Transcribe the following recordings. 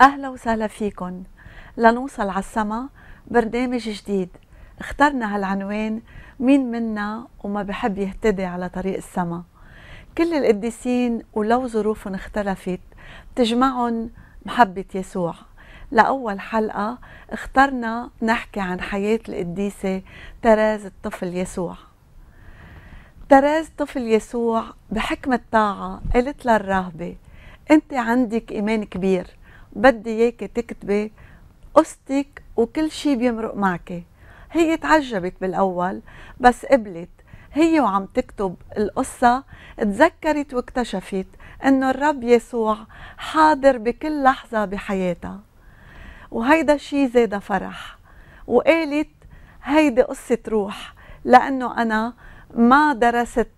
أهلا وسهلا فيكن لنوصل على السما برنامج جديد اخترنا هالعنوان مين منا وما بحب يهتدي على طريق السما كل القديسين ولو ظروفهم اختلفت بتجمعهم محبة يسوع لأول حلقة اخترنا نحكي عن حياة القديسة تراز الطفل يسوع تراز طفل يسوع بحكم الطاعة قالت للراهبة أنت عندك إيمان كبير بدي اياكي تكتبي قصتك وكل شي بيمرق معك هي تعجبت بالاول بس قبلت هي وعم تكتب القصة تذكرت واكتشفت انه الرب يسوع حاضر بكل لحظة بحياتها وهيدا الشي زاد فرح وقالت هيدي قصة روح لأنه أنا ما درست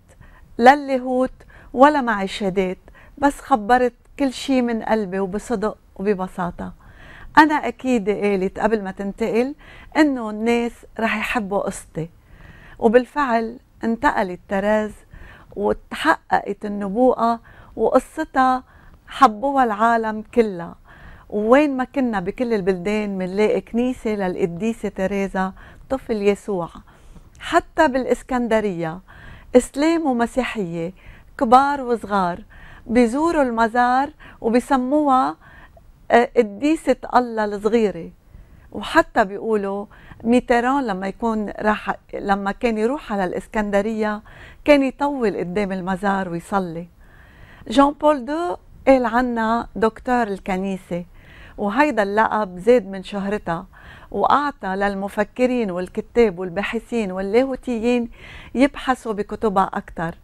لا اللاهوت ولا معي شهادات بس خبرت كل شي من قلبي وبصدق وببساطه انا اكيد قالت قبل ما تنتقل انه الناس رح يحبوا قصتي وبالفعل انتقلت تراز وتحققت النبوءه وقصتها حبوها العالم كلها ووين ما كنا بكل البلدان بنلاقي كنيسة للقديسة تريزا طفل يسوع حتى بالإسكندرية إسلام ومسيحية كبار وصغار بيزوروا المزار وبيسموها قديسة آه، الله الصغيرة وحتى بيقولوا ميتيران لما يكون راح لما كان يروح على الاسكندريه كان يطول قدام المزار ويصلي جون بول دو قال عنا دكتور الكنيسه وهيدا اللقب زاد من شهرتها واعطى للمفكرين والكتاب والباحثين واللاهوتيين يبحثوا بكتبها اكثر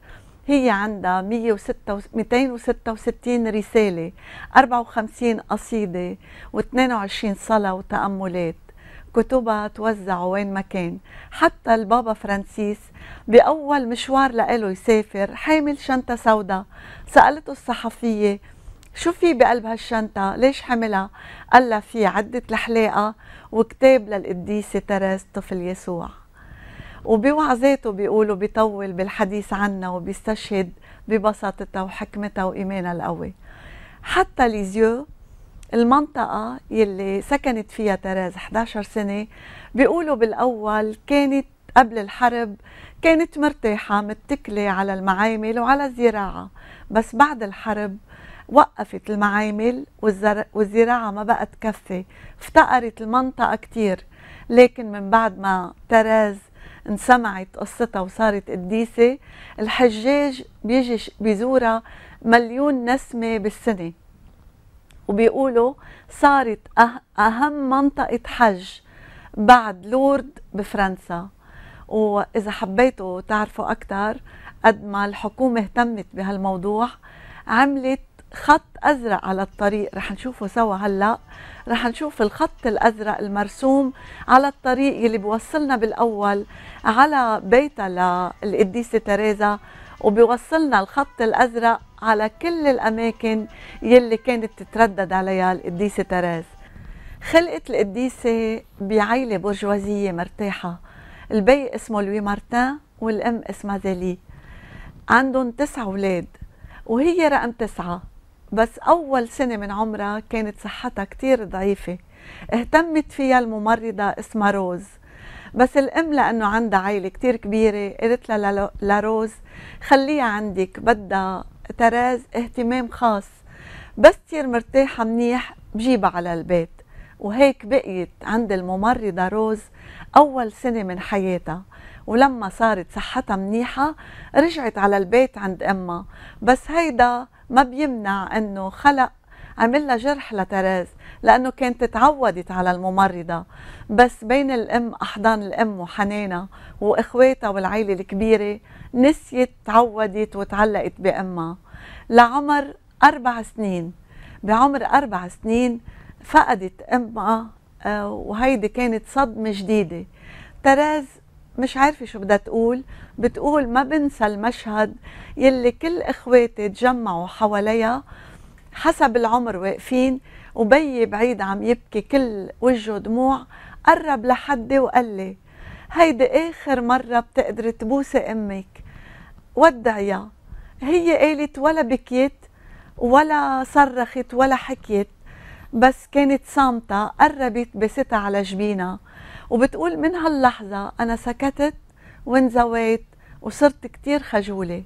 هي عندها 266 رسالة 54 قصيدة و22 صلاة وتأملات كتبها توزعوا وين ما كان حتى البابا فرانسيس بأول مشوار لإله يسافر حامل شنطة سوداء سألته الصحفية شو في بقلب هالشنطة ليش حملها قال لها في عدة الحلاقة وكتاب للقديسة تراس طفل يسوع وبوعظاته بيقولوا بيطول بالحديث عنا وبيستشهد ببساطتها وحكمتها وإيمانها القوي حتى ليزيو المنطقة يلي سكنت فيها تراز 11 سنة بيقولوا بالأول كانت قبل الحرب كانت مرتاحة متكلة على المعامل وعلى الزراعة بس بعد الحرب وقفت المعامل والزراعة ما بقت تكفي افتقرت المنطقة كتير لكن من بعد ما تراز انسمعت قصتها وصارت قديسة الحجاج بيجي بيزورها مليون نسمة بالسنة وبيقولوا صارت أه- أهم منطقة حج بعد لورد بفرنسا وإذا حبيتوا تعرفوا أكثر قد ما الحكومة اهتمت بهالموضوع عملت خط ازرق على الطريق رح نشوفه سوا هلا رح نشوف الخط الازرق المرسوم على الطريق يلي بوصلنا بالاول على بيتها للقديسه تريزا وبيوصلنا الخط الازرق على كل الاماكن يلي كانت تتردد عليها القديسه تريز خلقت القديسه بعيله برجوازيه مرتاحه البي اسمه لوي مارتان والام اسمها زيلي عندهم تسع اولاد وهي رقم تسعه بس أول سنة من عمرها كانت صحتها كتير ضعيفة اهتمت فيها الممرضة اسمها روز بس الأم لأنه عندها عائلة كتير كبيرة قالت لها لروز خليها عندك بدها تراز اهتمام خاص بس تصير مرتاحة منيح بجيبها على البيت وهيك بقيت عند الممرضة روز أول سنة من حياتها ولما صارت صحتها منيحة رجعت على البيت عند أمها بس هيدا ما بيمنع أنه خلق عملها جرح لتراز لأنه كانت تعودت على الممرضة بس بين الأم أحضان الأم وحنانها وإخواتها والعيلة الكبيرة نسيت تعودت وتعلقت بأمها لعمر أربع سنين بعمر أربع سنين فقدت أمها آه، وهيدي كانت صدمة جديدة تراز مش عارفة شو بدها تقول بتقول ما بنسى المشهد يلي كل إخواتي تجمعوا حواليها حسب العمر واقفين وبي بعيد عم يبكي كل وجهه دموع قرب لحدي وقال لي هيدي آخر مرة بتقدري تبوسي أمك ودعيها هي قالت ولا بكيت ولا صرخت ولا حكيت بس كانت صامتة قربت بستة على جبينها وبتقول من هاللحظة أنا سكتت وانزويت وصرت كتير خجولة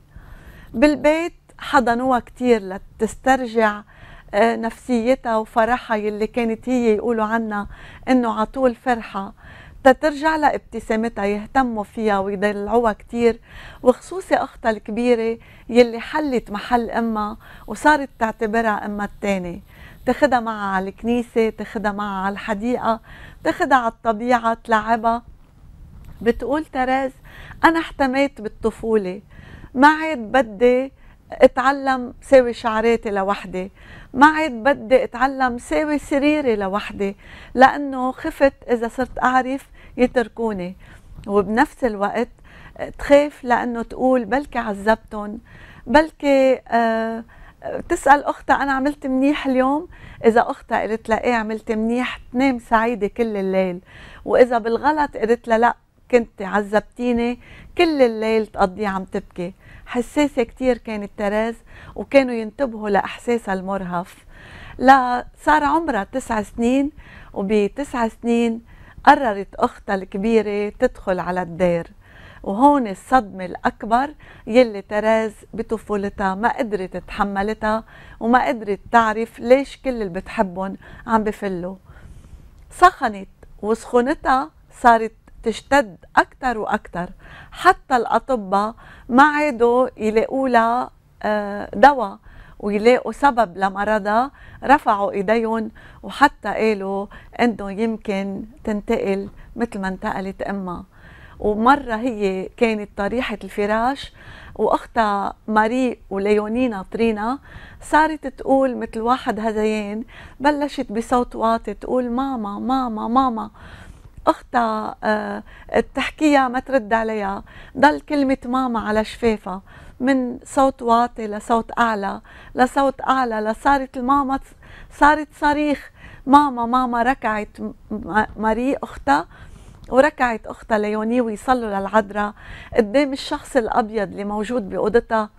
بالبيت حضنوها كتير لتسترجع آه، نفسيتها وفرحها يلي كانت هي يقولوا عنها انه عطول فرحة تترجع لابتسامتها يهتموا فيها ويدلعوها كتير وخصوصي أختها الكبيرة يلي حلت محل أمها وصارت تعتبرها أمها التاني تاخدها معها على الكنيسة تاخدها معها على الحديقة تاخدها على الطبيعة تلعبها بتقول تراز أنا احتميت بالطفولة ما عاد بدي اتعلم ساوي شعراتي لوحدي ما عاد بدي اتعلم ساوي سريري لوحدي لانه خفت اذا صرت اعرف يتركوني وبنفس الوقت تخاف لانه تقول بلكي عذبتهم بلكي آه بتسال اختها انا عملت منيح اليوم اذا اختها قالت لها ايه عملت منيح تنام سعيده كل الليل واذا بالغلط قالت لها لا كنت عذبتيني كل الليل تقضيه عم تبكي حساسة كتير كانت تراز وكانوا ينتبهوا لإحساسها المرهف لا صار عمرها تسع سنين وبتسع سنين قررت أختها الكبيرة تدخل على الدار وهون الصدمة الأكبر يلي تراز بطفولتها ما قدرت تتحملتها وما قدرت تعرف ليش كل اللي بتحبهم عم بفلوا سخنت وسخونتها صارت تشتد أكثر وأكثر حتى الأطباء ما عادوا يلاقوا لها آه، دواء ويلاقوا سبب لمرضها رفعوا ايديهم وحتى قالوا انه يمكن تنتقل مثل ما انتقلت امها ومره هي كانت طريحه الفراش واختها ماري وليونينا طرينا صارت تقول مثل واحد هذيان بلشت بصوت واطي تقول ماما ماما ماما اختها آه، تحكيها ما ترد عليها ضل كلمه ماما على شفافها من صوت واطي لصوت اعلى لصوت اعلى لصارت الماما صارت صريخ ماما ماما ركعت ماري اختها وركعت أختها ليوني ويصلوا للعذراء قدام الشخص الأبيض اللي موجود بأوضتها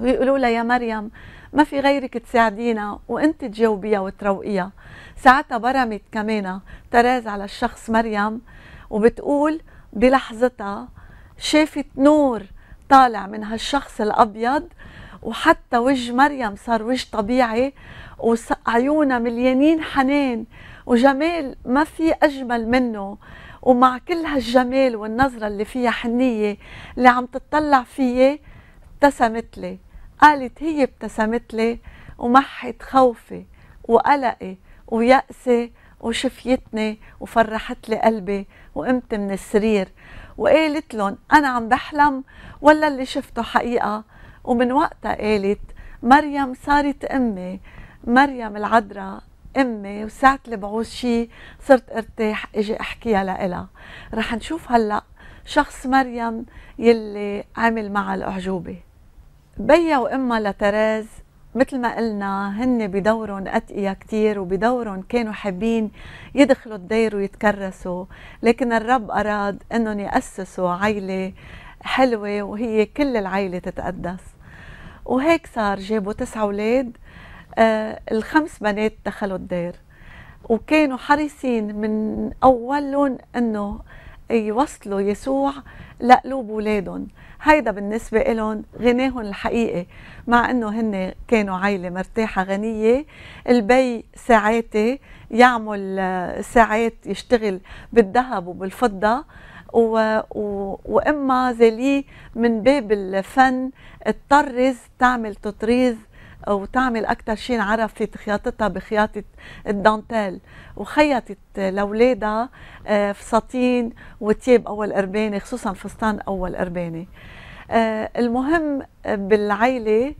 ويقولوا لها يا مريم ما في غيرك تساعدينا وانت تجاوبيها وتروقيها ساعتها برمت كمان تراز على الشخص مريم وبتقول بلحظتها شافت نور طالع من هالشخص الأبيض وحتى وجه مريم صار وجه طبيعي وعيونها مليانين حنان وجمال ما في أجمل منه ومع كل هالجمال والنظرة اللي فيها حنية اللي عم تطلع فيي ابتسمت لي قالت هي ابتسمت لي ومحت خوفي وقلقي ويأسي وشفيتني وفرحت لي قلبي وقمت من السرير وقالت لهم أنا عم بحلم ولا اللي شفته حقيقة ومن وقتها قالت مريم صارت أمي مريم العذراء امي وساعة البعوث شي صرت ارتاح اجي احكيها لإلها رح نشوف هلا شخص مريم يلي عمل معها الاعجوبه بيا وامها لتراز مثل ما قلنا هن بدورهم اتقيا كتير وبدورهم كانوا حابين يدخلوا الدير ويتكرسوا لكن الرب اراد انهم ياسسوا عيله حلوه وهي كل العيله تتقدس وهيك صار جابوا تسع اولاد آه، الخمس بنات دخلوا الدار وكانوا حريصين من أولهم أنه يوصلوا يسوع لقلوب اولادهم هيدا بالنسبة لهم غناهم الحقيقي مع أنه هن كانوا عائلة مرتاحة غنية البي ساعاتي يعمل آه، ساعات يشتغل بالذهب وبالفضة و... و... وإما زلي من باب الفن اضطرز تعمل تطريز وتعمل أكثر شيء انعرفت خياطتها بخياطة الدانتيل وخيطت لأولادها آه، فساتين وتياب أول قربانة خصوصا فستان أول قربانة آه، المهم آه، بالعيلة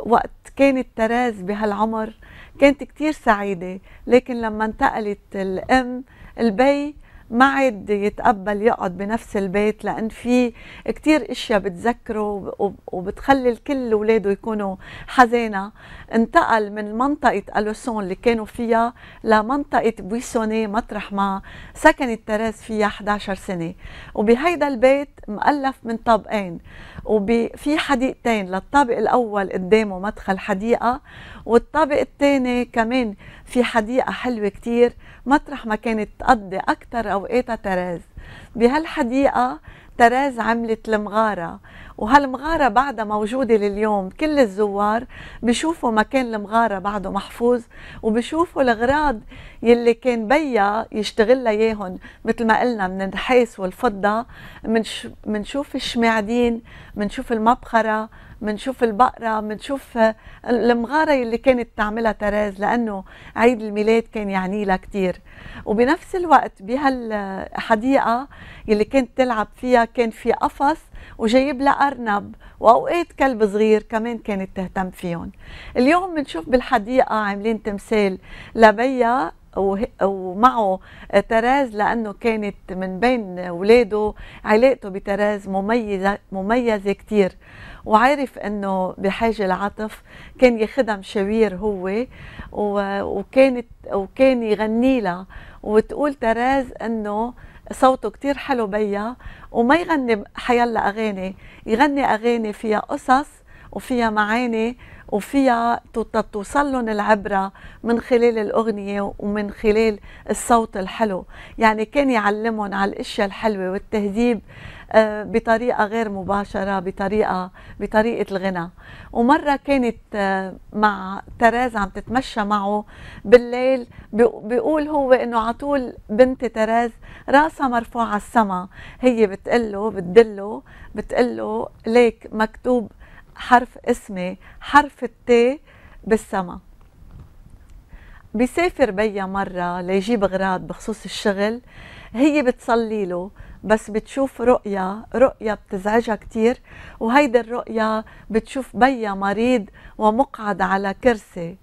وقت كانت تراز بهالعمر كانت كتير سعيدة لكن لما انتقلت الأم البي ما عاد يتقبل يقعد بنفس البيت لان في كثير اشياء بتذكره وبتخلي الكل اولاده يكونوا حزينه انتقل من منطقه الوسون اللي كانوا فيها لمنطقه بويسوني مطرح ما سكنت تراز فيها 11 سنه وبهيدا البيت مؤلف من طابقين وفي حديقتين للطابق الاول قدامه مدخل حديقه والطابق الثاني كمان في حديقه حلوه كثير مطرح ما كانت تقضي أكثر أوقاتها تراز بهالحديقة تراز عملت المغارة وهالمغارة بعدها موجودة لليوم كل الزوار بشوفوا مكان المغارة بعده محفوظ وبشوفوا الأغراض يلي كان بيا يشتغل ياهن مثل ما قلنا من النحاس والفضة منشوف الشماعدين منشوف المبخرة منشوف البقرة منشوف آه، المغارة اللي كانت تعملها تراز لأنه عيد الميلاد كان يعني لها كتير وبنفس الوقت بهالحديقة اللي كانت تلعب فيها كان في قفص وجايب لها أرنب وأوقات كلب صغير كمان كانت تهتم فيهم اليوم منشوف بالحديقة عاملين تمثال لبيا ومعه تراز لانه كانت من بين اولاده علاقته بتراز مميزه مميزه كثير وعارف انه بحاجه لعطف كان يخدم مشاوير هو وكانت وكان يغني لها وتقول تراز انه صوته كتير حلو بيا وما يغني حيلا اغاني يغني اغاني فيها قصص وفيها معاني وفيها لهم العبرة من خلال الأغنية ومن خلال الصوت الحلو يعني كان يعلمهم على الأشياء الحلوة والتهذيب آه، بطريقة غير مباشرة بطريقة بطريقة الغنى ومرة كانت آه، مع تراز عم تتمشى معه بالليل بيقول هو انه على طول بنت تراز راسها مرفوع على السما هي بتقله بتدله بتقله ليك مكتوب حرف اسمي حرف التاء بالسما بيسافر بيا مرة ليجيب غراض بخصوص الشغل هي بتصلي له بس بتشوف رؤيا رؤية بتزعجها كتير وهيدي الرؤيا بتشوف بيا مريض ومقعد على كرسي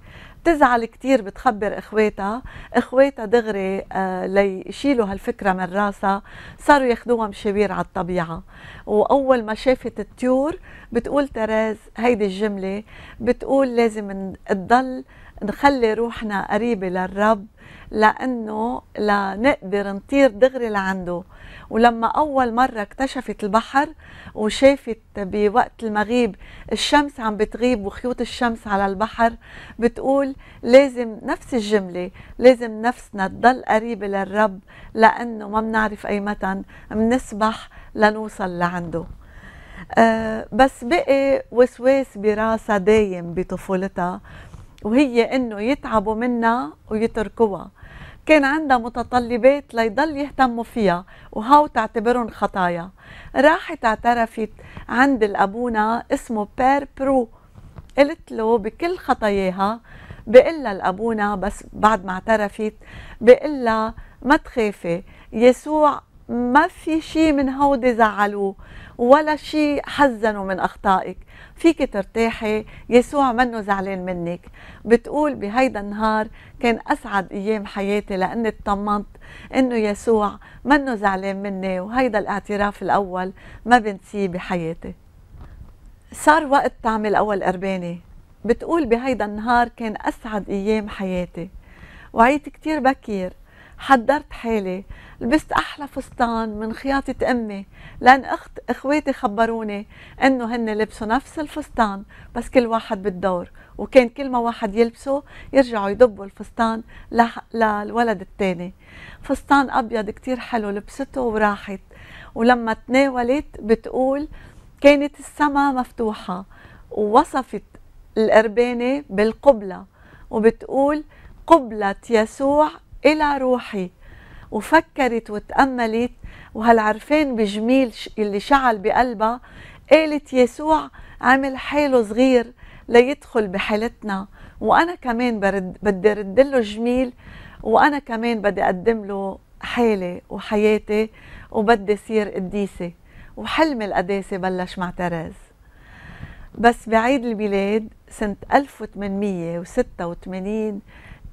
بتزعل كثير بتخبر اخواتها اخواتها دغري آه ليشيلوا هالفكره من راسها صاروا ياخذوها مشاوير على الطبيعه واول ما شافت الطيور بتقول تراز هيدي الجمله بتقول لازم نضل نخلي روحنا قريبه للرب لانه لنقدر نطير دغري لعنده ولما أول مرة اكتشفت البحر وشافت بوقت المغيب الشمس عم بتغيب وخيوط الشمس على البحر بتقول لازم نفس الجملة لازم نفسنا تضل قريبة للرب لأنه ما بنعرف أي متى منسبح لنوصل لعنده أه بس بقي وسواس براسها دايم بطفولتها وهي انه يتعبوا منها ويتركوها كان عندها متطلبات ليضل يهتموا فيها وهاو تعتبرهم خطايا راحت اعترفت عند الأبونا اسمه بير برو قلت له بكل خطاياها بقلها الأبونا بس بعد ما اعترفت بقلها ما تخافي يسوع ما في شيء من هودي زعلوه ولا شيء حزنه من أخطائك فيك ترتاحي يسوع منه زعلان منك بتقول بهيدا النهار كان أسعد أيام حياتي لأني اطمنت إنه يسوع منه زعلان مني وهيدا الاعتراف الأول ما بنسيه بحياتي صار وقت تعمل أول قربانة بتقول بهيدا النهار كان أسعد أيام حياتي وعيت كتير بكير حضرت حالي لبست احلى فستان من خياطة امي لان اخت اخواتي خبروني انه هن لبسوا نفس الفستان بس كل واحد بالدور وكان كل ما واحد يلبسه يرجعوا يدبوا الفستان للولد الثاني فستان ابيض كتير حلو لبسته وراحت ولما تناولت بتقول كانت السما مفتوحة ووصفت القربانة بالقبلة وبتقول قبلة يسوع إلى روحي وفكرت وتأملت وهالعرفان بجميل اللي شعل بقلبها قالت يسوع عمل حاله صغير ليدخل بحالتنا وأنا كمان برد بدي رد له جميل وأنا كمان بدي أقدم له حالي وحياتي وبدي صير قديسة وحلم القداسة بلش مع تراز بس بعيد الميلاد سنة 1886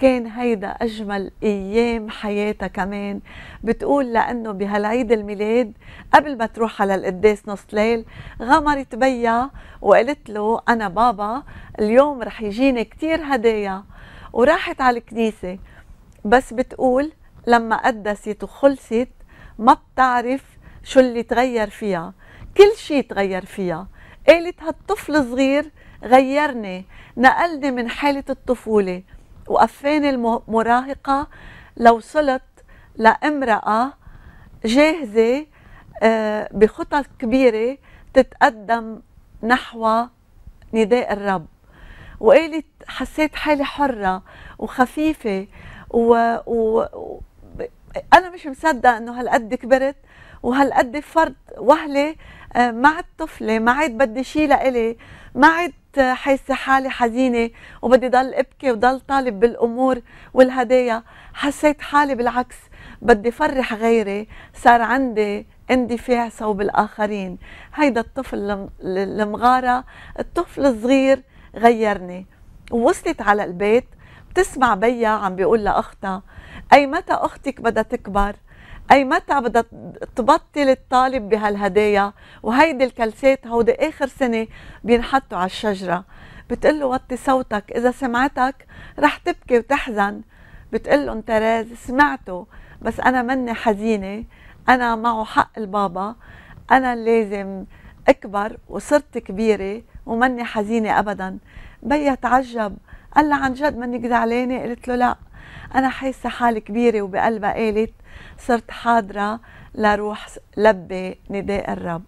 كان هيدا أجمل أيام حياتها كمان بتقول لأنه بهالعيد الميلاد قبل ما تروح على القداس نص ليل غمرت بيا وقالت له أنا بابا اليوم رح يجيني كتير هدايا وراحت على الكنيسة بس بتقول لما قدست وخلصت ما بتعرف شو اللي تغير فيها كل شيء تغير فيها قالت هالطفل الصغير غيرني نقلني من حالة الطفولة وقفاني المراهقة لوصلت لامرأة جاهزة آه، بخطط كبيرة تتقدم نحو نداء الرب وقالت حسيت حالي حرة وخفيفة و, و... أنا مش مصدقة إنه هالقد كبرت وهالقد فرد وهلة آه، مع الطفلة ما عاد بدي شي لإلي ما عدت حاسه حالي حزينه وبدي ضل ابكي وضل طالب بالامور والهدايا حسيت حالي بالعكس بدي فرح غيري صار عندي اندفاع صوب الاخرين هيدا الطفل المغاره الطفل الصغير غيرني ووصلت على البيت بتسمع بيا عم بيقول لاختها اي متى اختك بدها تكبر اي متى بدها تبطل الطالب بهالهدايا وهيدي الكلسات هودي اخر سنه بينحطوا على الشجره بتقول له وطي صوتك اذا سمعتك رح تبكي وتحزن بتقول لهم تراز سمعته بس انا مني حزينه انا معه حق البابا انا لازم اكبر وصرت كبيره ومني حزينه ابدا بيا تعجب قال لها عن جد منك زعلانه قلت له لا انا حاسه حالي كبيره وبقلبها قالت صرت حاضرة لروح لبي نداء الرب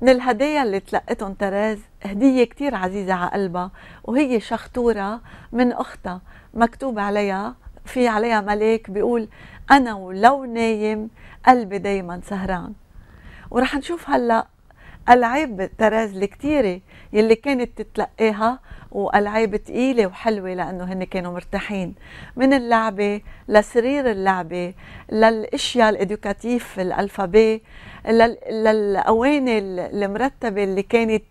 من الهدايا اللي تلقتهم تراز هدية كتير عزيزة على قلبها وهي شخطورة من أختها مكتوب عليها في عليها ملاك بيقول أنا ولو نايم قلبي دايما سهران ورح نشوف هلأ العاب ترازل الكتيره يلي كانت تتلقاها والعاب تقيله وحلوه لانه هن كانوا مرتاحين من اللعبه لسرير اللعبه للاشياء الادوكاتيف الالفابي للاواني المرتبه اللي كانت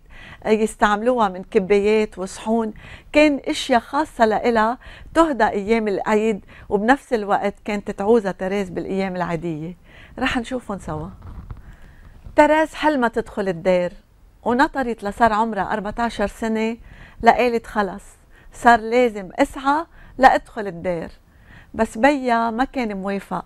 يستعملوها من كبايات وصحون كان اشياء خاصة لها تهدى ايام العيد وبنفس الوقت كانت تعوزها تراز بالايام العادية رح نشوفهم سوا تراس ما تدخل الدار ونطرت لصار عمرها 14 سنة لقالت خلص صار لازم اسعى لأدخل الدار بس بيا ما كان موافق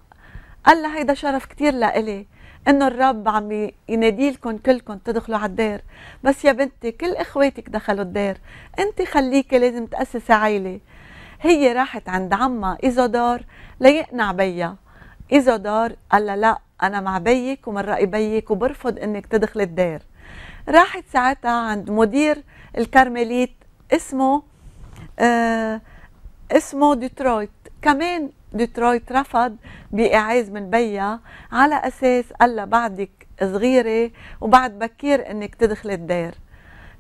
قال لها هيدا شرف كتير لإلي انه الرب عم يناديلكن كلكم تدخلوا على الدار بس يا بنتي كل اخواتك دخلوا الدار انت خليكي لازم تأسسي عيلة هي راحت عند عمها ايزودار ليقنع بيا ايزودار قال لها لا انا مع بيك ومن راي بيك وبرفض انك تدخل الدار راحت ساعتها عند مدير الكارميليت اسمه آه، اسمه ديترويت كمان ديترويت رفض بإعاز من بيا على أساس قال بعدك صغيرة وبعد بكير إنك تدخل الدار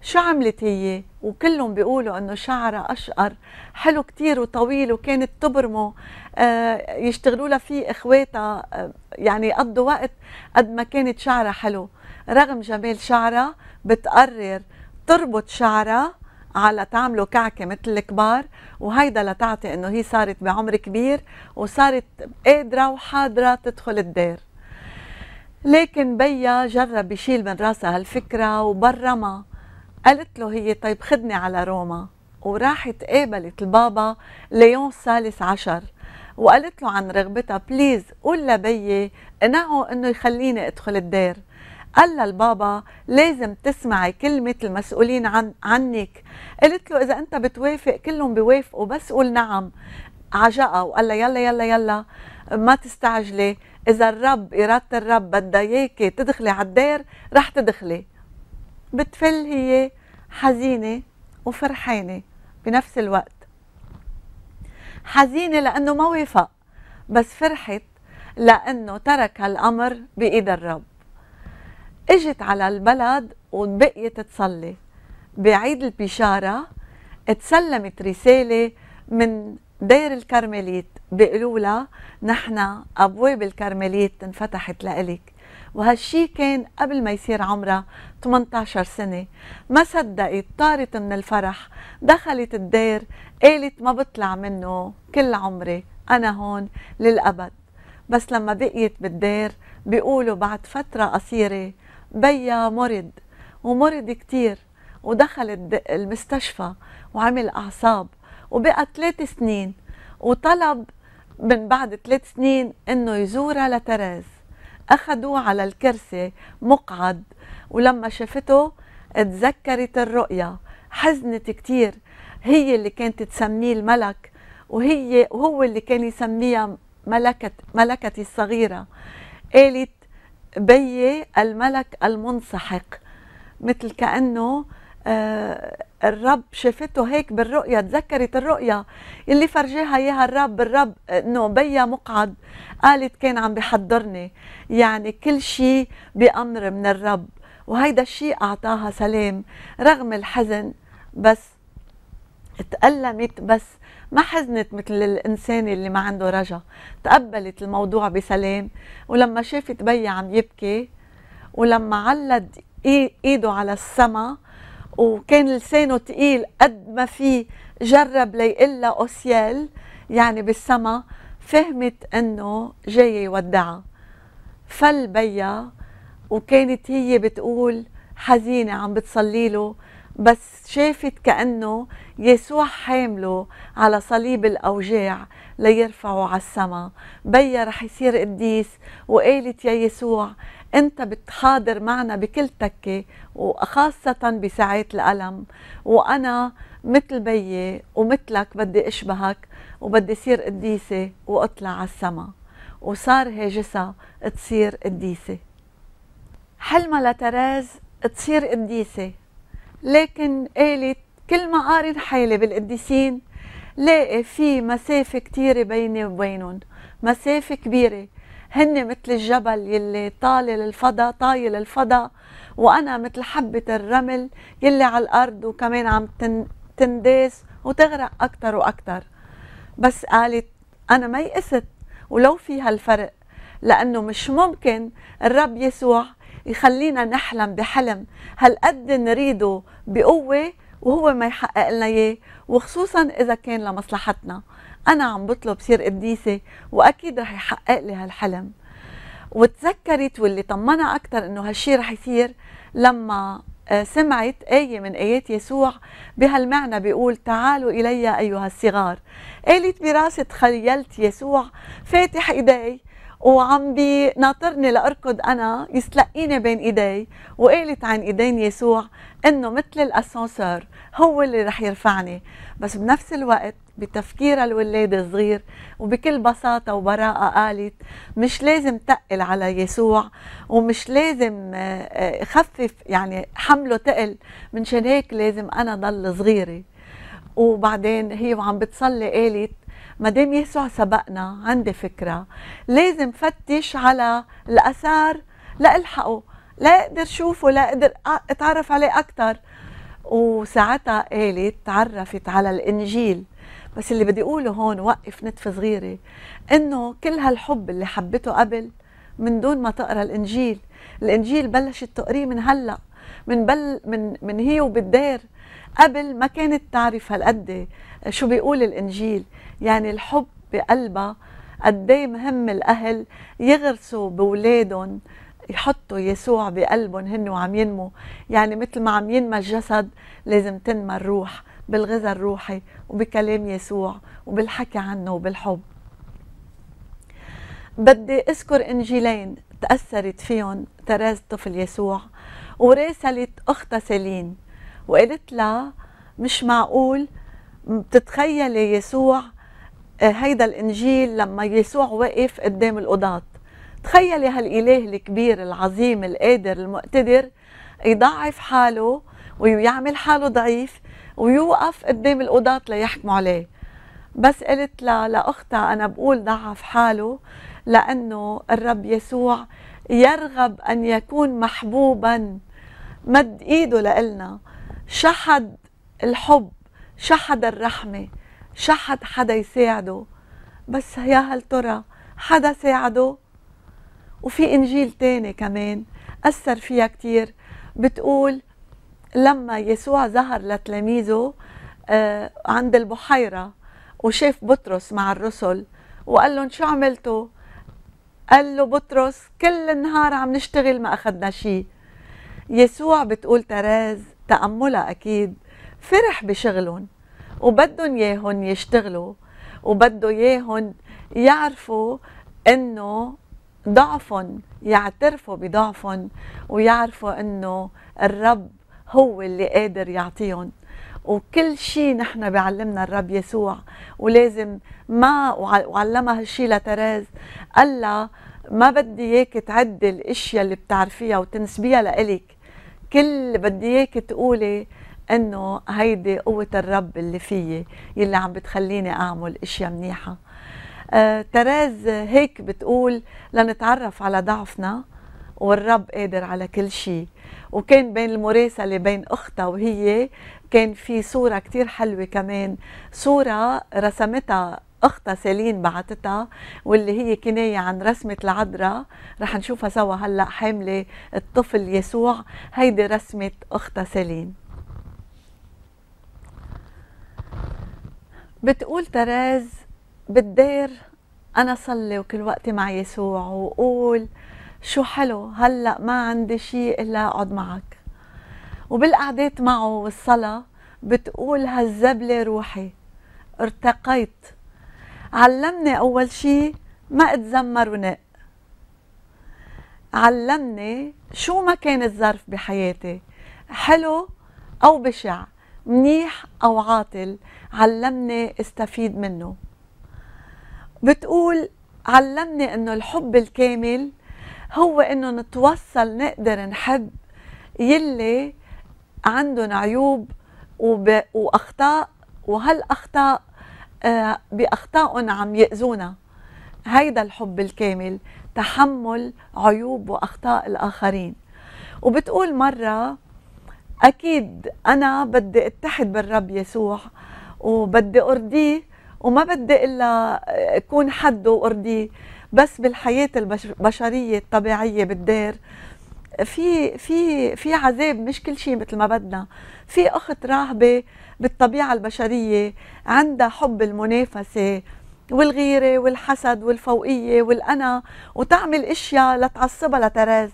شو عملت هي وكلهم بيقولوا انه شعرها اشقر حلو كتير وطويل وكانت تبرمه آه، يشتغلوا لها فيه اخواتها آه، يعني قضوا وقت قد ما كانت شعرها حلو رغم جمال شعرها بتقرر تربط شعرها على تعملوا كعكه مثل الكبار وهيدا لتعطي انه هي صارت بعمر كبير وصارت قادره وحاضره تدخل الدار لكن بيا جرب يشيل من راسها هالفكره وبرمها قالت له هي طيب خدني على روما وراحت قابلت البابا ليون الثالث عشر وقالت له عن رغبتها بليز قول لبيي اقنعه انه يخليني ادخل الدير قال لها البابا لازم تسمعي كلمة المسؤولين عن عنك قلت له إذا أنت بتوافق كلهم بيوافقوا بس قول نعم عجقة وقال لها يلا يلا يلا ما تستعجلي إذا الرب إرادة الرب بدها إياكي تدخلي على الدير رح تدخلي بتفل هي حزينة وفرحانة بنفس الوقت حزينة لأنه ما وافق بس فرحت لأنه ترك الأمر بإيد الرب اجت على البلد وبقيت تصلي بعيد البشارة اتسلمت رسالة من دير الكرمليت بيقولوا لها نحن أبواب الكرمليت انفتحت لإلك وهالشي كان قبل ما يصير عمرها 18 سنة ما صدقت طارت من الفرح دخلت الدير قالت ما بطلع منه كل عمري أنا هون للأبد بس لما بقيت بالدير بيقولوا بعد فترة قصيرة بيا مرض ومرض كتير ودخل المستشفى وعمل أعصاب وبقى ثلاث سنين وطلب من بعد ثلاث سنين انه يزورها لتراز أخذوا على الكرسي مقعد ولما شافته تذكرت الرؤيا حزنت كتير هي اللي كانت تسميه الملك وهي وهو اللي كان يسميها ملكة ملكتي الصغيرة قالت بي الملك المنسحق مثل كأنه آه، الرب شافته هيك بالرؤيا تذكرت الرؤيا اللي فرجاها اياها الرب الرب انه بيا مقعد قالت كان عم بحضرني يعني كل شيء بامر من الرب وهيدا الشيء اعطاها سلام رغم الحزن بس تألمت بس ما حزنت مثل الإنسان اللي ما عنده رجا تقبلت الموضوع بسلام ولما شافت بيا عم يبكي ولما علد ايده على السما وكان لسانه تقيل قد ما في جرب ليقلها اوسيال يعني بالسما فهمت انه جاي يودعها فل بيا وكانت هي بتقول حزينة عم بتصلي له بس شافت كأنه يسوع حامله على صليب الأوجاع ليرفعه على السما بيا رح يصير قديس وقالت يا يسوع انت بتحاضر معنا بكل تكه وخاصه بساعات الالم وانا مثل بيي ومثلك بدي اشبهك وبدي صير قديسه واطلع على السما وصار هاجسها تصير قديسه حلمة لتراز تصير قديسه لكن قالت كل ما قارن حالي بالقديسين لاقي في مسافة كتيرة بيني وبينهم مسافة كبيرة هن مثل الجبل يلي طالي للفضا طايل للفضا وانا مثل حبه الرمل يلي على الارض وكمان عم تنداس وتغرق اكثر واكثر بس قالت انا ما يئست ولو في هالفرق لانه مش ممكن الرب يسوع يخلينا نحلم بحلم هالقد نريده بقوه وهو ما يحقق لنا اياه وخصوصا اذا كان لمصلحتنا انا عم بطلب صير قديسه واكيد رح يحقق لي هالحلم وتذكرت واللي طمنا اكثر انه هالشي رح يصير لما آه، سمعت آية من آيات يسوع بهالمعنى بيقول تعالوا إلي أيها الصغار قالت براسي تخيلت يسوع فاتح إيدي وعم بيناطرني لأركض أنا يسلقيني بين إيدي وقالت عن إيدين يسوع إنه مثل الأسانسور هو اللي رح يرفعني بس بنفس الوقت بتفكيرها الولاد الصغير وبكل بساطة وبراءة قالت مش لازم تقل على يسوع ومش لازم آه، آه، خفف يعني حمله تقل منشان هيك لازم أنا ضل صغيرة وبعدين هي وعم بتصلي قالت مدام يسوع سبقنا عندي فكرة لازم فتش على الأثار لألحقه لا أقدر شوفه لا أقدر أتعرف عليه أكتر وساعتها قالت تعرفت على الإنجيل بس اللي بدي اقوله هون وقف نتفه صغيره انه كل هالحب اللي حبته قبل من دون ما تقرا الانجيل الانجيل بلشت تقريه من هلا من بل من من هي وبالدار قبل ما كانت تعرف هالقد شو بيقول الانجيل يعني الحب بقلبها قد إيه مهم الاهل يغرسوا بولادهم يحطوا يسوع بقلبهم هن وعم ينمو يعني مثل ما عم ينمى الجسد لازم تنمى الروح بالغذاء الروحي وبكلام يسوع وبالحكي عنه وبالحب بدي أذكر إنجيلين تأثرت فيهم تراز طفل يسوع وراسلت أختها سيلين وقالت لها مش معقول بتتخيلي يسوع آه، هيدا الإنجيل لما يسوع وقف قدام القضاة تخيلي هالإله الكبير العظيم القادر المقتدر يضعف حاله ويعمل حاله ضعيف ويوقف قدام القضاة ليحكموا عليه بس قلت لاختها انا بقول ضعف حاله لانه الرب يسوع يرغب ان يكون محبوبا مد ايده لإلنا شحد الحب شحد الرحمه شحد حدا يساعده بس يا هل ترى حدا ساعده وفي انجيل تاني كمان اثر فيها كتير بتقول لما يسوع ظهر لتلاميذه آه، عند البحيرة وشاف بطرس مع الرسل وقال لهم شو عملتوا قال له بطرس كل النهار عم نشتغل ما أخذنا شيء يسوع بتقول تراز تأملها أكيد فرح بشغلهم وبدهم ياهن يشتغلوا وبده ياهن يعرفوا انه ضعفهم يعترفوا بضعفهم ويعرفوا انه الرب هو اللي قادر يعطيهم وكل شيء نحن بيعلمنا الرب يسوع ولازم ما وعلمها هالشيء لتراز قال لها ما بدي اياك تعدي الاشياء اللي بتعرفيها وتنسبيها لإلك كل بدي اياك تقولي انه هيدي قوة الرب اللي فيي يلي عم بتخليني اعمل اشياء منيحة آه تراز هيك بتقول لنتعرف على ضعفنا والرب قادر على كل شيء وكان بين المراسلة بين أختها وهي كان في صورة كتير حلوة كمان صورة رسمتها أختها سالين بعتتها واللي هي كناية عن رسمة العذراء رح نشوفها سوا هلأ حاملة الطفل يسوع هيدي رسمة أختها سالين بتقول تراز بالدير أنا صلي وكل وقتي مع يسوع وقول شو حلو هلا ما عندي شيء الا اقعد معك وبالقعدات معه والصلاه بتقول هالزبله روحي ارتقيت علمني اول شيء ما اتذمر ونق علمني شو ما كان الظرف بحياتي حلو او بشع منيح او عاطل علمني استفيد منه بتقول علمني انه الحب الكامل هو انه نتوصل نقدر نحب يلي عندهم عيوب وب... واخطاء وهالاخطاء آه، باخطائهم عم ياذونا هيدا الحب الكامل تحمل عيوب واخطاء الاخرين وبتقول مره اكيد انا بدي اتحد بالرب يسوع وبدي ارضيه وما بدي الا اكون حده وارضيه بس بالحياه البشريه الطبيعيه بالدار في في في عذاب مش كل شيء مثل ما بدنا في اخت راهبه بالطبيعه البشريه عندها حب المنافسه والغيره والحسد والفوقيه والانا وتعمل اشياء لتعصبها لتراز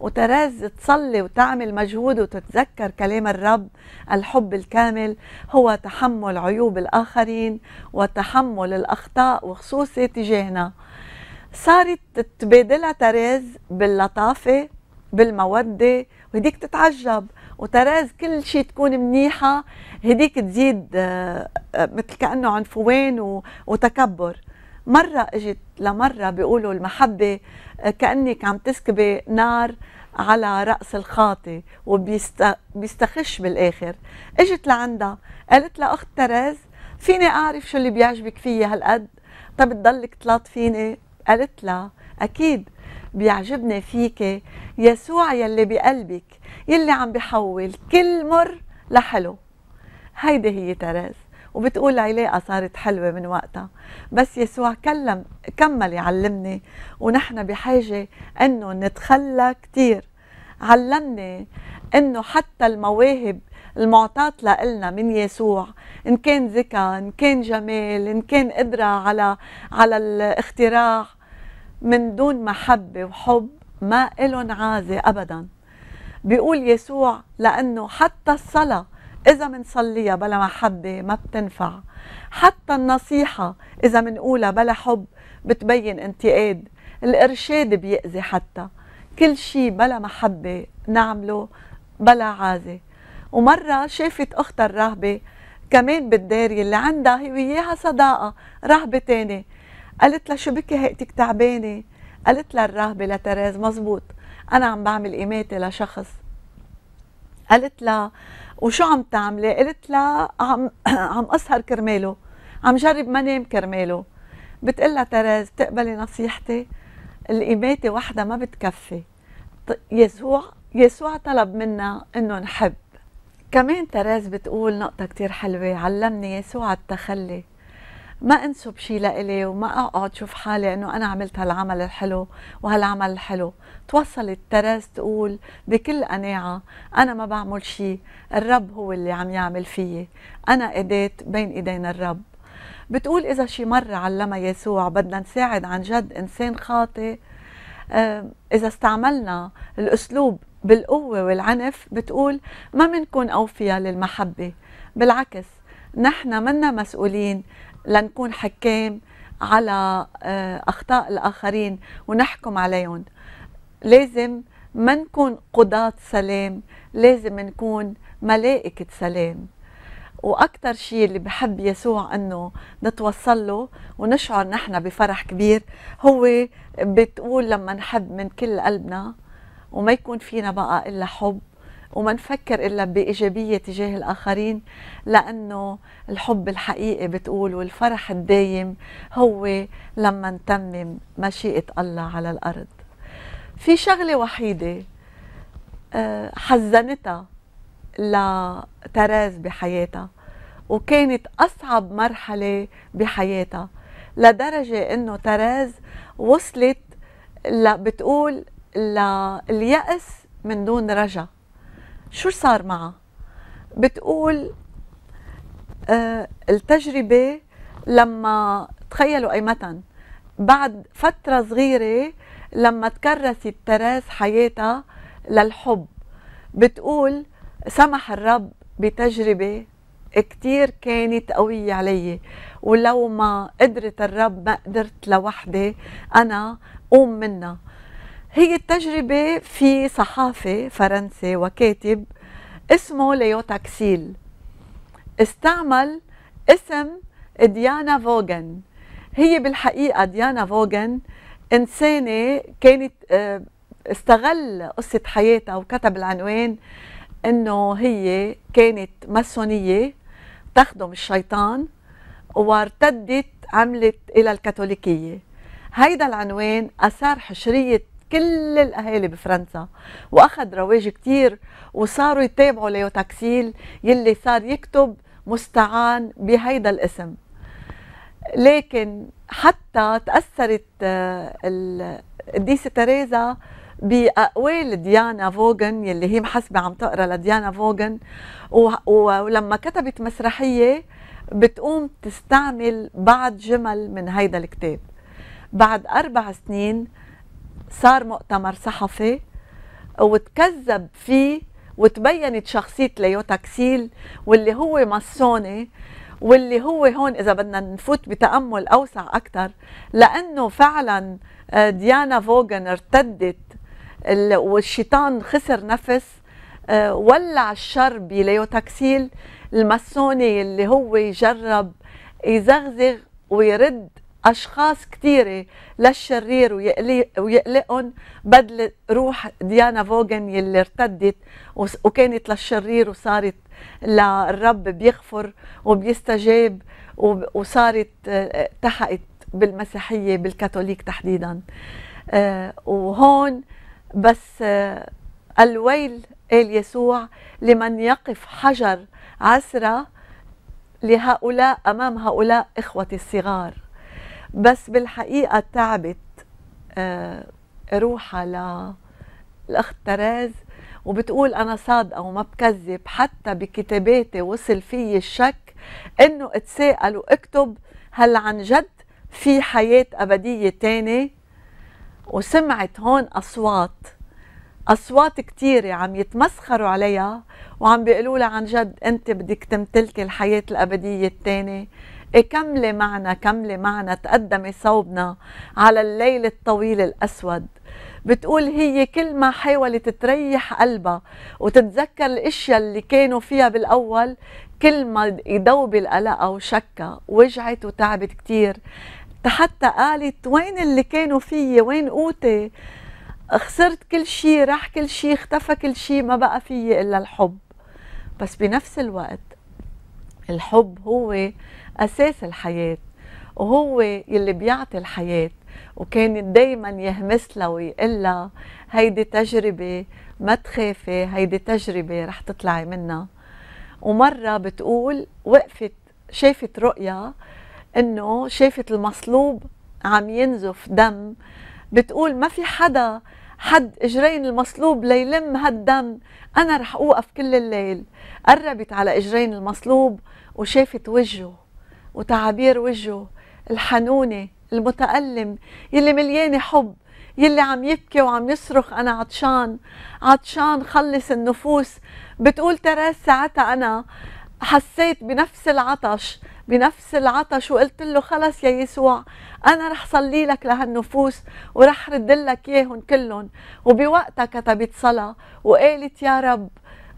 وتراز تصلي وتعمل مجهود وتتذكر كلام الرب الحب الكامل هو تحمل عيوب الاخرين وتحمل الاخطاء وخصوصي تجاهنا صارت تبادلها تراز باللطافة بالمودة وهديك تتعجب وتراز كل شيء تكون منيحة هديك تزيد آه، آه، مثل كأنه عنفوان وتكبر مرة اجت لمرة بيقولوا المحبة آه، كأنك عم تسكبي نار على رأس الخاطي وبيستخش بالآخر اجت لعندها قالت لها أخت تراز فيني أعرف شو اللي بيعجبك فيي هالقد طب تضلك تلاط فيني قالت لها أكيد بيعجبني فيك يسوع يلي بقلبك يلي عم بحول كل مر لحلو هيدي هي تراز وبتقول علاقة صارت حلوة من وقتها بس يسوع كلم كمل يعلمني ونحن بحاجة أنه نتخلى كتير علمني أنه حتى المواهب المعطاة لنا من يسوع إن كان ذكاء إن كان جمال إن كان قدرة على على الاختراع من دون محبة وحب ما إلهم عازة أبدا بيقول يسوع لأنه حتى الصلاة إذا منصليها بلا محبة ما بتنفع حتى النصيحة إذا منقولها بلا حب بتبين انتقاد الإرشاد بيأذي حتى كل شيء بلا محبة نعمله بلا عازة ومرة شافت أختها الرهبة كمان بالدار اللي عندها هي وياها صداقة رهبة تانية قالت لها شو بكي هيئتك تعبانه قالت لها الراهبه لتراز مزبوط انا عم بعمل اماته لشخص قالت لها وشو عم تعملي قالت لها عم عم اسهر كرماله عم جرب ما نام كرماله بتقول لها تراز بتقبلي نصيحتي الإماتة وحدة ما بتكفي يسوع يسوع طلب منا انه نحب كمان تراز بتقول نقطة كتير حلوة علمني يسوع التخلي ما انسب شيء لإلي وما اقعد شوف حالي انه انا عملت هالعمل الحلو وهالعمل الحلو توصل الترس تقول بكل قناعة انا ما بعمل شيء الرب هو اللي عم يعمل فيي انا اديت بين ايدين الرب بتقول اذا شي مرة علمها يسوع بدنا نساعد عن جد انسان خاطئ اذا استعملنا الاسلوب بالقوة والعنف بتقول ما منكون اوفيا للمحبة بالعكس نحن منا مسؤولين لنكون حكام على آه، اخطاء الاخرين ونحكم عليهم لازم ما نكون قضاة سلام لازم نكون ملائكة سلام واكثر شيء اللي بحب يسوع انه نتوصل له ونشعر نحن بفرح كبير هو بتقول لما نحب من كل قلبنا وما يكون فينا بقى الا حب وما نفكر إلا بإيجابية تجاه الآخرين لأنه الحب الحقيقي بتقول والفرح الدايم هو لما نتمم مشيئة الله على الأرض في شغلة وحيدة آه، حزنتها لتراز بحياتها وكانت أصعب مرحلة بحياتها لدرجة أنه تراز وصلت بتقول لليأس من دون رجا شو صار معها بتقول آه التجربة لما تخيلوا أي متن بعد فترة صغيرة لما تكرست تراث حياتها للحب بتقول سمح الرب بتجربة كتير كانت قوية علي ولو ما قدرت الرب ما قدرت لوحدي أنا قوم منها هي التجربة في صحافي فرنسي وكاتب اسمه ليو تاكسيل استعمل اسم ديانا فوغن هي بالحقيقة ديانا فوغن إنسانة كانت آه، استغل قصة حياتها وكتب العنوان إنه هي كانت ماسونية تخدم الشيطان وارتدت عملت إلى الكاثوليكية هيدا العنوان أثار حشرية كل الاهالي بفرنسا واخذ رواج كثير وصاروا يتابعوا ليو تاكسيل يلي صار يكتب مستعان بهيدا الاسم لكن حتى تاثرت آه، القديسه تريزا باقوال ديانا فوغن يلي هي محسبه عم تقرا لديانا فوغن ولما كتبت مسرحيه بتقوم تستعمل بعض جمل من هيدا الكتاب بعد أربع سنين صار مؤتمر صحفي وتكذب فيه وتبينت شخصية ليو تاكسيل واللي هو ماسوني واللي هو هون إذا بدنا نفوت بتأمل أوسع أكثر لأنه فعلا آه، ديانا فوغن ارتدت والشيطان خسر نفس آه، ولع الشر بليو تاكسيل الماسوني اللي هو يجرب يزغزغ ويرد اشخاص كثيره للشرير ويقلقهم بدل روح ديانا فوغن يلي ارتدت وكانت للشرير وصارت للرب بيغفر وبيستجاب وصارت التحقت آه، بالمسيحيه بالكاثوليك تحديدا آه، وهون بس آه، الويل قال يسوع لمن يقف حجر عسرة لهؤلاء أمام هؤلاء إخوتي الصغار بس بالحقيقه تعبت آه، روحها للاخت تراز وبتقول انا صادقه وما بكذب حتى بكتاباتي وصل في الشك انه اتساءل واكتب هل عن جد في حياه ابديه تاني وسمعت هون اصوات اصوات كثيره عم يتمسخروا عليها وعم بيقولوا لها عن جد انت بدك تمتلكي الحياه الابديه التانية كملي معنا كملي معنا تقدمي صوبنا على الليل الطويل الأسود بتقول هي كل ما حاولت تريح قلبها وتتذكر الاشياء اللي كانوا فيها بالاول كل ما يدوب او شكا وجعت وتعبت كتير حتى قالت وين اللي كانوا فيي وين قوتي خسرت كل شيء راح كل شيء اختفى كل شيء ما بقى فيي الا الحب بس بنفس الوقت الحب هو أساس الحياة وهو يلي بيعطي الحياة وكانت دايما يهمس لها ويقول لها هيدي تجربة ما تخافي هيدي تجربة رح تطلعي منها ومرة بتقول وقفت شافت رؤيا انه شافت المصلوب عم ينزف دم بتقول ما في حدا حد اجرين المصلوب ليلم هالدم انا رح اوقف كل الليل قربت على اجرين المصلوب وشافت وجهه وتعابير وجهه الحنونة المتألم يلي مليانة حب يلي عم يبكي وعم يصرخ أنا عطشان عطشان خلص النفوس بتقول تراس ساعتها أنا حسيت بنفس العطش بنفس العطش وقلت له خلص يا يسوع انا رح صلي لك لهالنفوس ورح رد لك اياهم كلهم وبوقتها كتبت صلاه وقالت يا رب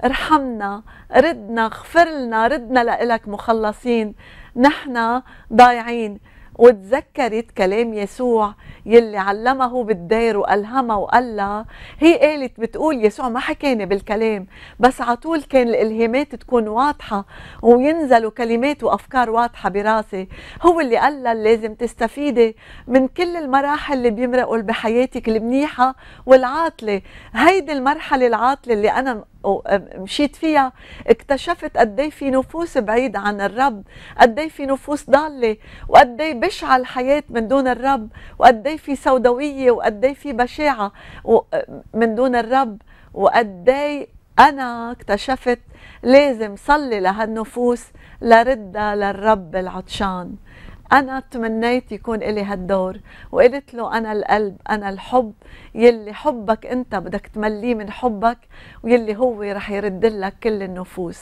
ارحمنا ردنا اغفر لنا ردنا لإلك مخلصين نحن ضايعين وتذكرت كلام يسوع يلي علمه بالدير والهمه وقال لها هي قالت بتقول يسوع ما حكاني بالكلام بس على طول كان الالهامات تكون واضحه وينزلوا كلمات وافكار واضحه براسي هو اللي قال لها لازم تستفيدي من كل المراحل اللي بيمرقوا بحياتك المنيحه والعاطله هيدي المرحله العاطله اللي انا ومشيت فيها اكتشفت قد ايه في نفوس بعيد عن الرب قد ايه في نفوس ضاله وقد ايه بشعه الحياه من دون الرب وقد ايه في سوداويه وقد ايه في بشاعه من دون الرب وقد ايه انا اكتشفت لازم صلي لهالنفوس لردها للرب العطشان أنا تمنيت يكون إلي هالدور وقلت له أنا القلب أنا الحب يلي حبك أنت بدك تمليه من حبك ويلي هو رح يرد لك كل النفوس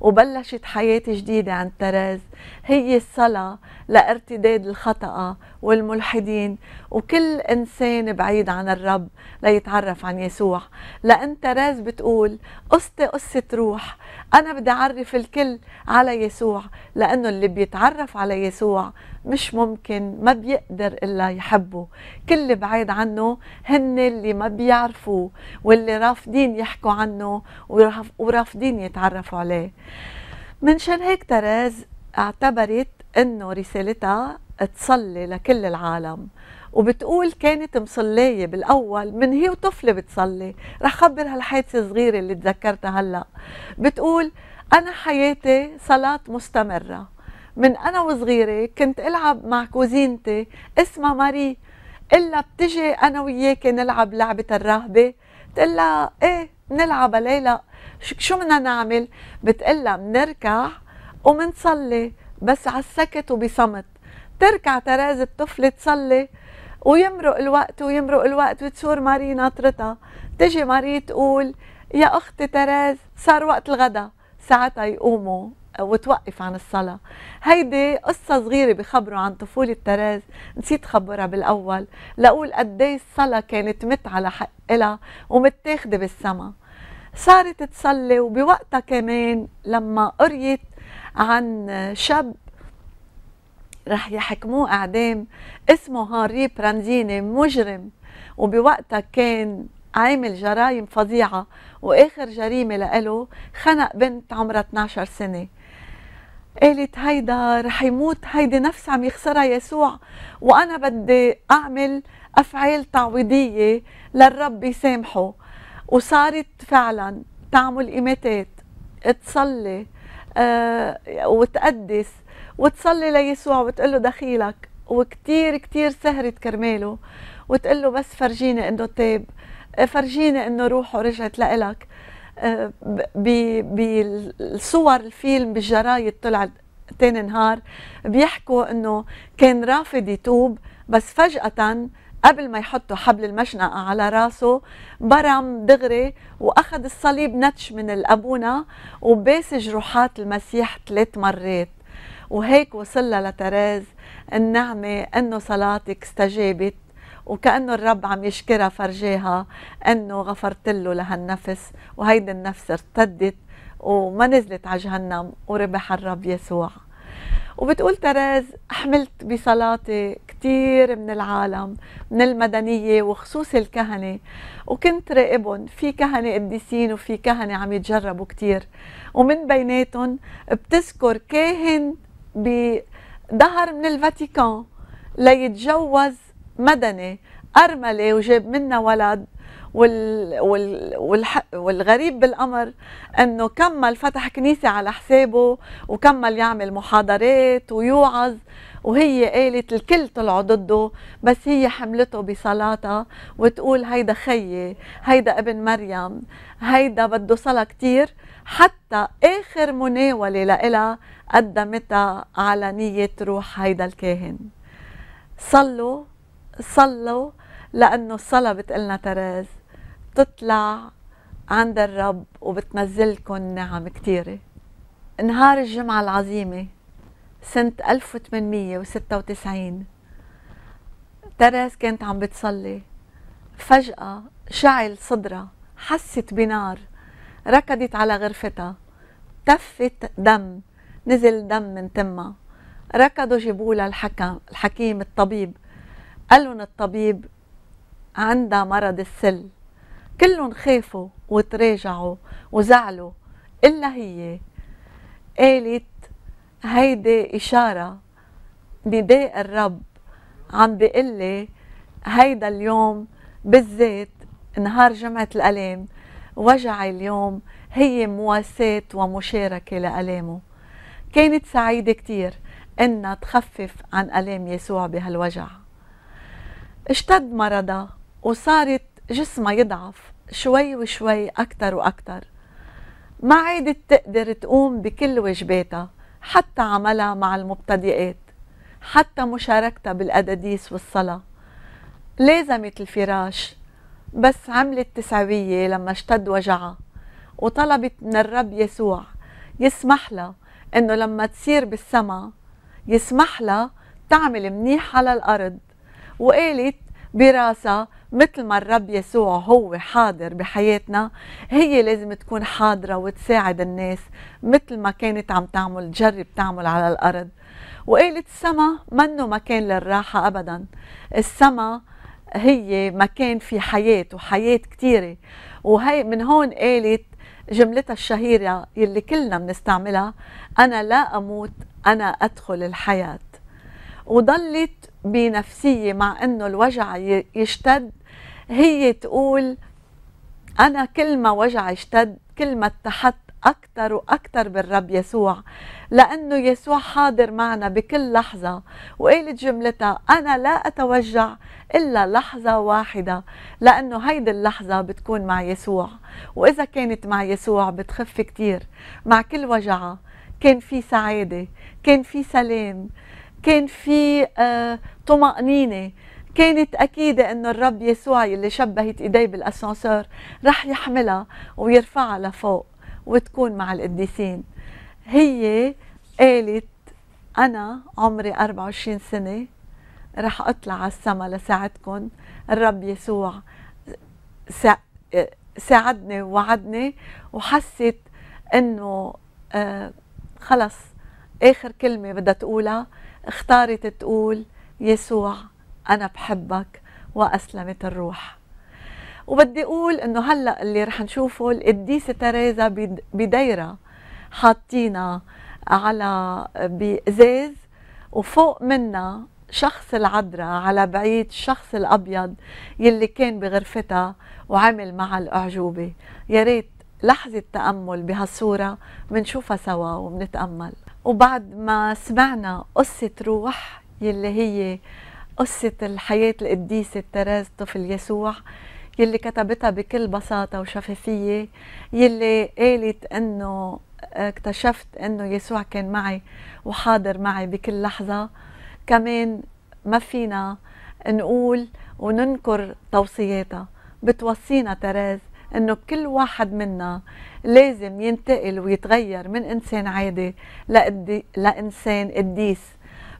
وبلشت حياتي جديدة عند تراز هي الصلاة لارتداد الخطأ والملحدين وكل إنسان بعيد عن الرب ليتعرف عن يسوع لأن تراز بتقول قصتي قصة روح أنا بدي أعرف الكل على يسوع لأنه اللي بيتعرف على يسوع مش ممكن ما بيقدر إلا يحبه كل اللي بعيد عنه هن اللي ما بيعرفوه واللي رافضين يحكوا عنه ورافضين يتعرفوا عليه منشان هيك تراز اعتبرت انه رسالتها تصلي لكل العالم وبتقول كانت مصلية بالأول من هي وطفلة بتصلي رح خبر هالحادثة الصغيرة اللي تذكرتها هلأ بتقول أنا حياتي صلاة مستمرة من أنا وصغيرة كنت ألعب مع كوزينتي اسمها ماري إلا بتجي أنا وياك نلعب لعبة الرهبة تقول لها إيه نلعبها ليلى شو بدنا نعمل بتقول لها بنركع ومنصلي بس على السكت وبصمت تركع تراز الطفل تصلي ويمرق الوقت ويمرق الوقت وتصور ماري ناطرتها تجي ماري تقول يا أختي تراز صار وقت الغداء ساعتها يقوموا وتوقف عن الصلاة هيدي قصة صغيرة بخبروا عن طفولة تراز نسيت خبرها بالأول لأقول قدي إيه الصلاة كانت مت على حقها ومتاخدة بالسما صارت تصلي وبوقتها كمان لما قريت عن شاب رح يحكموه اعدام اسمه هاري برانديني مجرم وبوقتها كان عامل جرايم فظيعة وآخر جريمة لإله خنق بنت عمرها 12 سنة قالت هيدا رح يموت هيدي نفس عم يخسرها يسوع وأنا بدي أعمل أفعال تعويضية للرب يسامحه وصارت فعلا تعمل ايماتات تصلي آه وتقدس وتصلي ليسوع وتقول له دخيلك وكتير كتير سهرت كرماله وتقول له بس فرجيني انه تاب طيب، فرجيني انه روحه رجعت لإلك آه، بالصور الفيلم بالجرايد طلعت تاني نهار بيحكوا انه كان رافض يتوب بس فجأة قبل ما يحطوا حبل المشنقة على راسه برم دغري وأخذ الصليب نتش من الأبونة وباس جروحات المسيح ثلاث مرات وهيك وصلها لتراز النعمة أنه صلاتك استجابت وكأنه الرب عم يشكرها فرجاها أنه غفرت له لهالنفس وهيدي النفس ارتدت وما نزلت على جهنم وربح الرب يسوع وبتقول تراز حملت بصلاتي كثير من العالم من المدنية وخصوص الكهنة وكنت راقبهم في كهنة قديسين وفي كهنة عم يتجربوا كثير ومن بيناتهم بتذكر كاهن بظهر من الفاتيكان ليتجوز مدني أرملة وجاب منها ولد وال... وال... والح... والغريب بالامر انه كمل فتح كنيسه على حسابه وكمل يعمل محاضرات ويوعظ وهي قالت الكل طلعوا ضده بس هي حملته بصلاتها وتقول هيدا خيي هيدا ابن مريم هيدا بده صلاة كتير حتى آخر مناولة لإلها قدمتها على نية روح هيدا الكاهن صلوا صلوا لأنه الصلاة بتقلنا تراز بتطلع عند الرب وبتنزلكم نعم كتيره نهار الجمعة العظيمة سنة 1896 تراس كانت عم بتصلي فجأة شعل صدرها حست بنار ركضت على غرفتها تفت دم نزل دم من تمها ركضوا جيبولها الحكم الحكيم الطبيب قالن الطبيب عندها مرض السل كلهم خافوا وتراجعوا وزعلوا إلا هي قالت هيدي إشارة نداء الرب عم لي هيدا اليوم بالذات نهار جمعة الألام وجعي اليوم هي مواساة ومشاركة لألامه كانت سعيدة كتير إنها تخفف عن ألام يسوع بهالوجع اشتد مرضها وصارت جسمها يضعف شوي وشوي أكتر وأكتر ما عادت تقدر تقوم بكل واجباتها حتى عملها مع المبتدئات حتى مشاركتها بالأداديس والصلاة لازمت الفراش بس عملت تسعوية لما اشتد وجعها وطلبت من الرب يسوع يسمح لها انه لما تصير بالسما يسمح لها تعمل منيح على الارض وقالت براسها مثل ما الرب يسوع هو حاضر بحياتنا هي لازم تكون حاضرة وتساعد الناس مثل ما كانت عم تعمل تجرب تعمل على الأرض وقالت السما منه مكان للراحة أبدا السما هي مكان في حياة وحياة كتيرة وهي من هون قالت جملتها الشهيرة يلي كلنا بنستعملها أنا لا أموت أنا أدخل الحياة وضلت بنفسية مع أنه الوجع يشتد هي تقول أنا كل ما وجعي اشتد كل ما اتحدت أكثر وأكثر بالرب يسوع لأنه يسوع حاضر معنا بكل لحظة وقالت جملتها أنا لا أتوجع إلا لحظة واحدة لأنه هيدي اللحظة بتكون مع يسوع وإذا كانت مع يسوع بتخف كتير مع كل وجعة كان في سعادة كان في سلام كان في آه، طمأنينة كانت أكيدة أنه الرب يسوع يلي شبهت إيديه بالأسانسور رح يحملها ويرفعها لفوق وتكون مع القديسين هي قالت أنا عمري 24 سنة رح أطلع على السما لساعدكم الرب يسوع ساعدني ووعدني وحست أنه آه، خلص آخر كلمة بدها تقولها اختارت تقول يسوع أنا بحبك وأسلمت الروح وبدي أقول إنه هلأ اللي رح نشوفه القديسة تريزا بديرة حاطينا على بإزاز وفوق منا شخص العذراء على بعيد الشخص الأبيض يلي كان بغرفتها وعمل مع الأعجوبة يا ريت لحظة تأمل بهالصورة منشوفها سوا ومنتأمل وبعد ما سمعنا قصة روح يلي هي قصة الحياة القديسة تراز طفل يسوع يلي كتبتها بكل بساطة وشفافية يلي قالت أنه اكتشفت أنه يسوع كان معي وحاضر معي بكل لحظة كمان ما فينا نقول وننكر توصياتها بتوصينا تراز انه كل واحد منا لازم ينتقل ويتغير من انسان عادي لإنسان قديس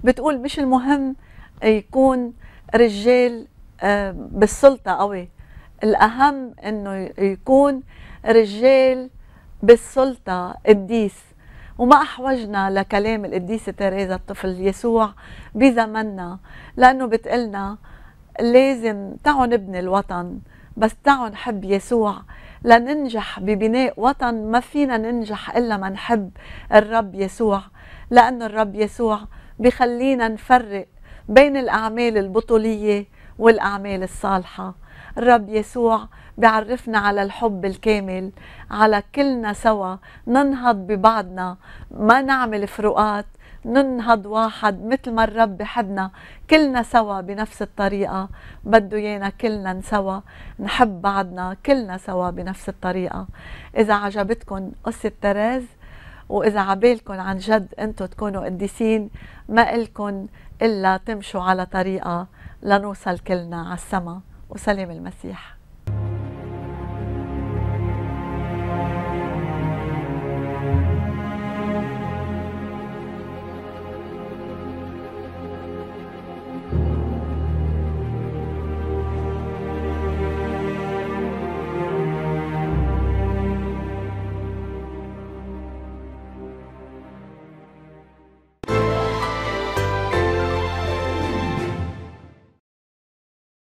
بتقول مش المهم يكون رجال آه، بالسلطة قوي الأهم أنه يكون رجال بالسلطة قديس وما أحوجنا لكلام القديسة تيريزا الطفل يسوع بزمننا لأنه بتقلنا لازم تعوا نبني الوطن بس تعوا نحب يسوع لننجح ببناء وطن ما فينا ننجح إلا ما نحب الرب يسوع لأنه الرب يسوع بخلينا نفرق بين الأعمال البطولية والأعمال الصالحة الرب يسوع بيعرفنا على الحب الكامل على كلنا سوا ننهض ببعضنا ما نعمل فروقات ننهض واحد مثل ما الرب بحبنا كلنا سوا بنفس الطريقة بده يانا كلنا سوا نحب بعضنا كلنا سوا بنفس الطريقة إذا عجبتكم قصة تراز وإذا عبالكم عن جد أنتم تكونوا قديسين ما إلكم إلا تمشوا على طريقة لنوصل كلنا على السما وسلام المسيح